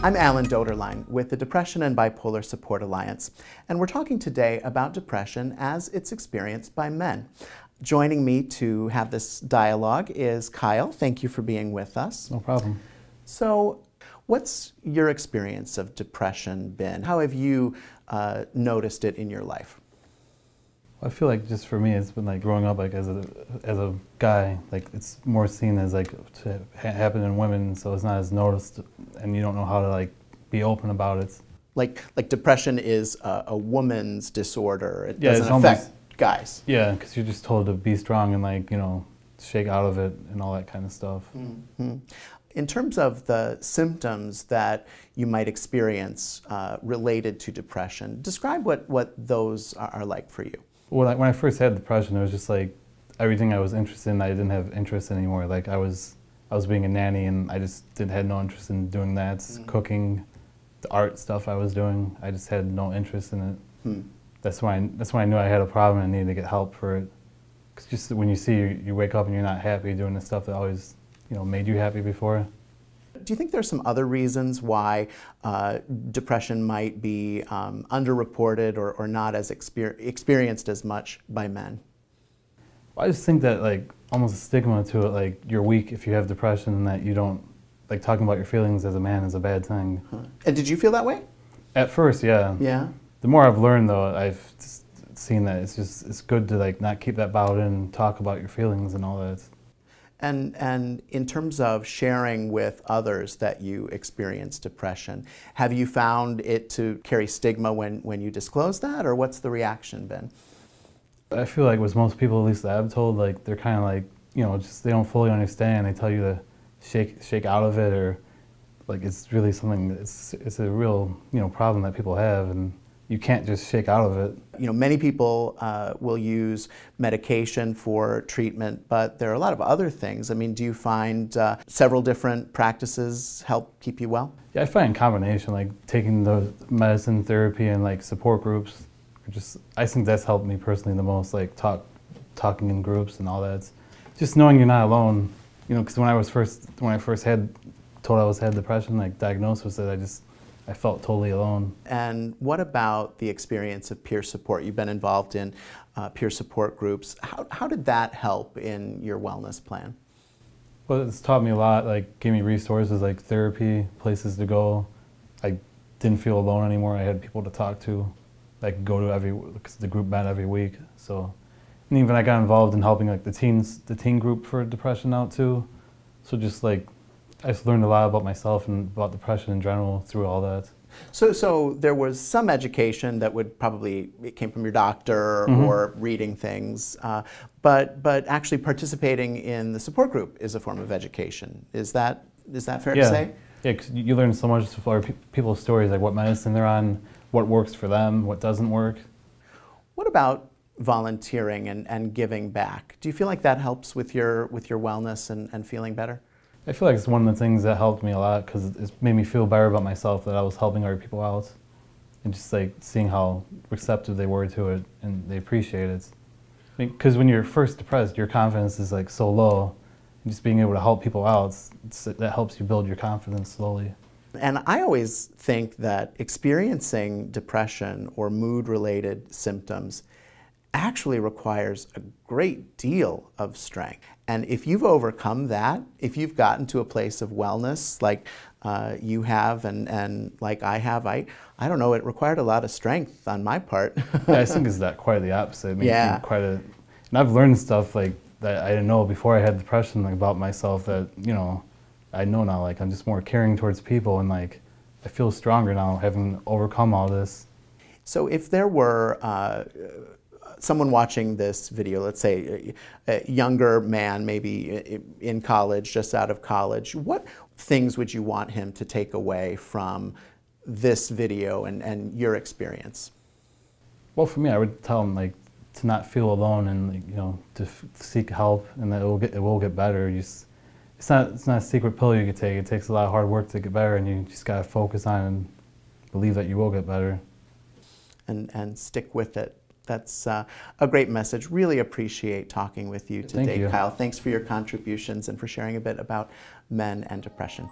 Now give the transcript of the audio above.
I'm Alan Doderline with the Depression and Bipolar Support Alliance, and we're talking today about depression as it's experienced by men. Joining me to have this dialogue is Kyle. Thank you for being with us. No problem. So, what's your experience of depression been? How have you uh, noticed it in your life? I feel like just for me, it's been like growing up, like as a as a guy, like it's more seen as like to happen in women, so it's not as noticed, and you don't know how to like be open about it. Like like depression is a, a woman's disorder. It yeah, doesn't affect almost, guys. Yeah, because you're just told to be strong and like you know shake out of it and all that kind of stuff. Mm -hmm. In terms of the symptoms that you might experience uh, related to depression, describe what, what those are like for you when I, when I first had the project, I was just like everything I was interested in, I didn't have interest anymore. Like I was I was being a nanny, and I just did not had no interest in doing that. Mm. Cooking, the art stuff I was doing, I just had no interest in it. Hmm. That's why I, that's why I knew I had a problem and I needed to get help for it. Because just when you see you, you wake up and you're not happy doing the stuff that always you know made you happy before do you think there's some other reasons why uh, depression might be um, underreported or, or not as exper experienced as much by men? Well, I just think that like almost a stigma to it, like you're weak if you have depression, and that you don't like talking about your feelings as a man is a bad thing. Huh. And did you feel that way? At first, yeah. Yeah. The more I've learned, though, I've seen that it's just it's good to like not keep that bottled in, and talk about your feelings and all that. And, and in terms of sharing with others that you experience depression, have you found it to carry stigma when, when you disclose that, or what's the reaction been? I feel like with most people, at least that I've told, like they're kind of like, you know, just they don't fully understand. They tell you to shake shake out of it, or like it's really something. It's it's a real you know problem that people have, and you can't just shake out of it. You know, many people uh, will use medication for treatment, but there are a lot of other things. I mean, do you find uh, several different practices help keep you well? Yeah, I find combination, like taking the medicine, therapy, and like support groups. Just, I think that's helped me personally the most, like talk, talking in groups and all that. just knowing you're not alone, you know, because when I was first, when I first had, told I was had depression, like diagnosed with it, I just I felt totally alone. And what about the experience of peer support? You've been involved in uh, peer support groups. How, how did that help in your wellness plan? Well, it's taught me a lot, like gave me resources like therapy, places to go. I didn't feel alone anymore. I had people to talk to. I could go to every, cause the group met every week. So, and even I got involved in helping like the teens, the teen group for depression out too. So just like I've learned a lot about myself and about depression in general through all that. So, so there was some education that would probably it came from your doctor mm -hmm. or reading things, uh, but but actually participating in the support group is a form of education. Is that is that fair yeah. to say? Yeah, cause you learn so much from other people's stories, like what medicine they're on, what works for them, what doesn't work. What about volunteering and, and giving back? Do you feel like that helps with your with your wellness and, and feeling better? I feel like it's one of the things that helped me a lot because it made me feel better about myself that I was helping other people out, and just like seeing how receptive they were to it and they appreciate it. Because when you're first depressed, your confidence is like so low. And just being able to help people out that helps you build your confidence slowly. And I always think that experiencing depression or mood-related symptoms actually requires a great deal of strength. And if you've overcome that, if you've gotten to a place of wellness like uh, you have and, and like I have, I, I don't know, it required a lot of strength on my part. yeah, I think it's that quite the opposite. I yeah. Quite a, and I've learned stuff like that I didn't know before I had depression like, about myself that, you know, I know now, like I'm just more caring towards people and like I feel stronger now having overcome all this. So if there were uh, someone watching this video, let's say a, a younger man, maybe in college, just out of college, what things would you want him to take away from this video and, and your experience? Well, for me, I would tell him like to not feel alone and like, you know to seek help and that it will get it will get better. You just, it's not it's not a secret pill you can take. It takes a lot of hard work to get better, and you just gotta focus on and believe that you will get better. And and stick with it that's uh, a great message. Really appreciate talking with you today, Thank you. Kyle. Thanks for your contributions and for sharing a bit about men and depression.